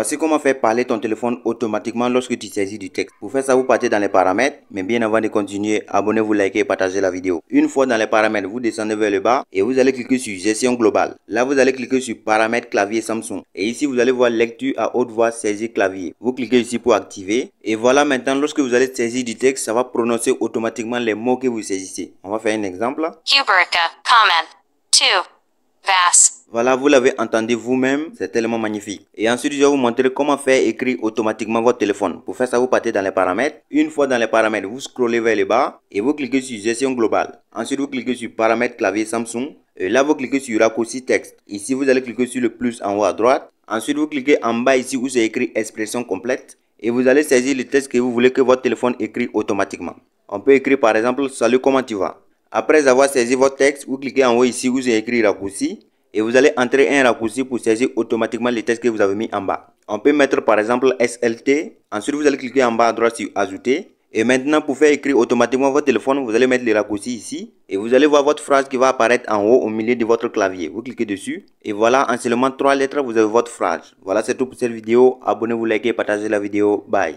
Voici comment faire parler ton téléphone automatiquement lorsque tu saisis du texte. Pour faire ça, vous partez dans les paramètres, mais bien avant de continuer, abonnez-vous, likez et partagez la vidéo. Une fois dans les paramètres, vous descendez vers le bas et vous allez cliquer sur gestion globale. Là, vous allez cliquer sur paramètres clavier Samsung. Et ici, vous allez voir lecture à haute voix saisie clavier. Vous cliquez ici pour activer. Et voilà maintenant, lorsque vous allez saisir du texte, ça va prononcer automatiquement les mots que vous saisissez. On va faire un exemple. Voilà, vous l'avez entendu vous-même, c'est tellement magnifique. Et ensuite, je vais vous montrer comment faire écrire automatiquement votre téléphone. Pour faire ça, vous partez dans les paramètres. Une fois dans les paramètres, vous scrollez vers le bas et vous cliquez sur gestion globale. Ensuite, vous cliquez sur paramètres clavier Samsung. Et là, vous cliquez sur raccourci texte. Ici, vous allez cliquer sur le plus en haut à droite. Ensuite, vous cliquez en bas ici où c'est écrit expression complète. Et vous allez saisir le texte que vous voulez que votre téléphone écrit automatiquement. On peut écrire par exemple, salut, comment tu vas après avoir saisi votre texte, vous cliquez en haut ici où j'ai écrit raccourci et vous allez entrer un raccourci pour saisir automatiquement les textes que vous avez mis en bas. On peut mettre par exemple SLT, ensuite vous allez cliquer en bas à droite sur Ajouter. Et maintenant pour faire écrire automatiquement votre téléphone, vous allez mettre le raccourci ici et vous allez voir votre phrase qui va apparaître en haut au milieu de votre clavier. Vous cliquez dessus et voilà en seulement trois lettres vous avez votre phrase. Voilà c'est tout pour cette vidéo. Abonnez-vous, likez, partagez la vidéo. Bye.